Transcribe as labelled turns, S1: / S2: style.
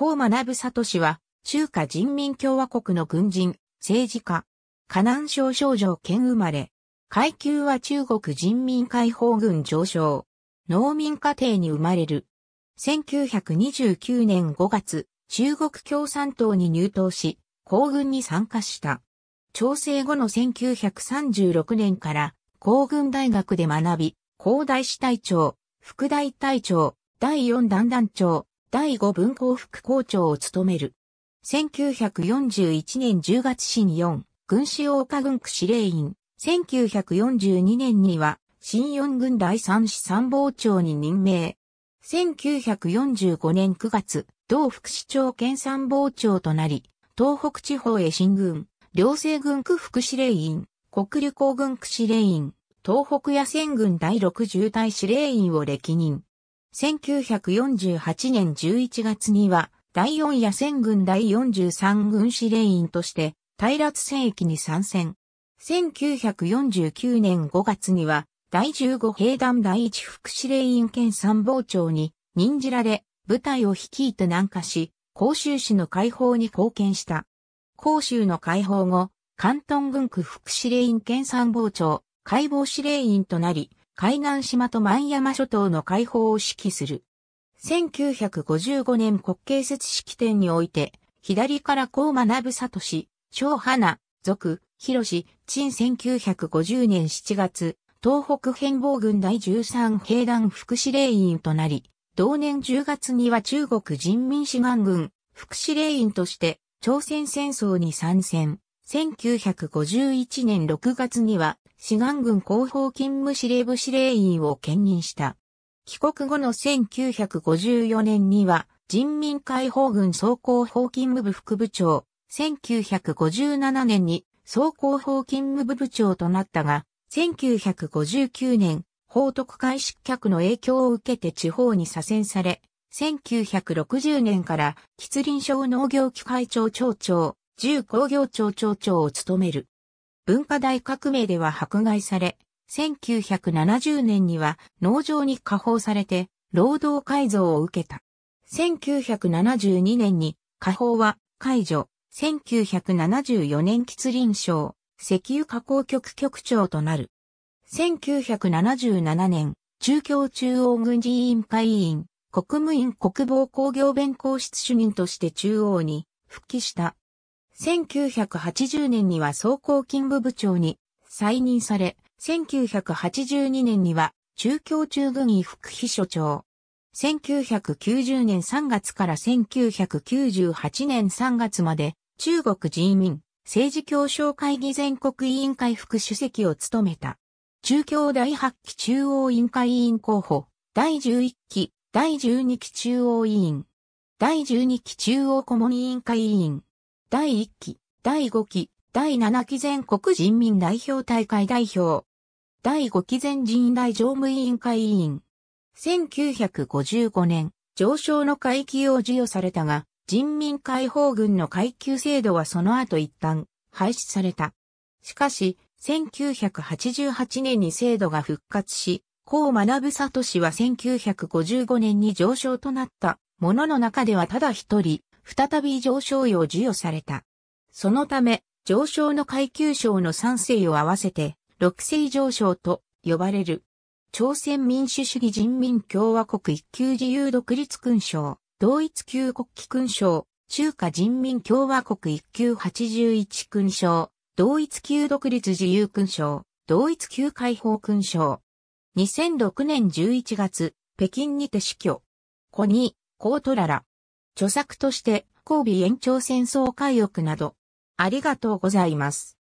S1: 高学氏は、中華人民共和国の軍人、政治家、河南省少女県生まれ、階級は中国人民解放軍上昇、農民家庭に生まれる。1929年5月、中国共産党に入党し、皇軍に参加した。調整後の1936年から皇軍大学で学び、皇大師隊長、副大隊長、第四団団長、第五文校副校長を務める。1941年10月新四、軍士大岡軍区司令員。1942年には、新四軍第三師参謀長に任命。1945年9月、同副市長兼参謀長となり、東北地方へ進軍、両政軍区副司令員、国立行軍区司令員、東北野戦軍第60隊司令員を歴任。1948年11月には、第4野戦軍第43軍司令員として、対立戦役に参戦。1949年5月には、第15兵団第1副司令員兼参謀長に任じられ、部隊を率いて南下し、甲州市の解放に貢献した。甲州の解放後、関東軍区副司令員兼参謀長、解剖司令員となり、海南島と万山諸島の解放を指揮する。1955年国慶節式典において、左からこう学ぶ氏、小花、族、広氏、陳1950年7月、東北変貌軍第13兵団副司令員となり、同年10月には中国人民志願軍副司令員として朝鮮戦争に参戦。1951年6月には、志願軍広報勤務司令部司令員を兼任した。帰国後の1954年には、人民解放軍総広報勤務部副部長、1957年に総広報勤務部部長となったが、1959年、報徳会失脚の影響を受けて地方に左遷され、1960年から吉林省農業機械長庁長、重工業庁庁長を務める。文化大革命では迫害され、1970年には農場に加放されて、労働改造を受けた。1972年に加放は解除、1974年吉林省、石油加工局局長となる。1977年、中共中央軍事委員会委員、国務院国防工業弁公室主任として中央に復帰した1980年には総工勤務部長に再任され、1982年には中共中軍医副秘書長。1990年3月から1998年3月まで中国人民政治協商会議全国委員会副主席を務めた。中共第8期中央委員会委員候補、第11期、第12期中央委員、第12期中央顧問委員会委員。第1期、第5期、第7期全国人民代表大会代表。第5期全人代常務委員会委員。1955年、上昇の階級を授与されたが、人民解放軍の階級制度はその後一旦廃止された。しかし、1988年に制度が復活し、高学氏は1955年に上昇となったものの中ではただ一人、再び上昇位を授与された。そのため、上昇の階級賞の3世を合わせて、6世上昇と呼ばれる。朝鮮民主主義人民共和国一級自由独立勲章、同一級国旗勲章、中華人民共和国一級81勲章、同一級独立自由勲章、同一級解放勲章。2006年11月、北京にて死去。ニー、コートララ。著作として、交尾延長戦争回憶など、ありがとうございます。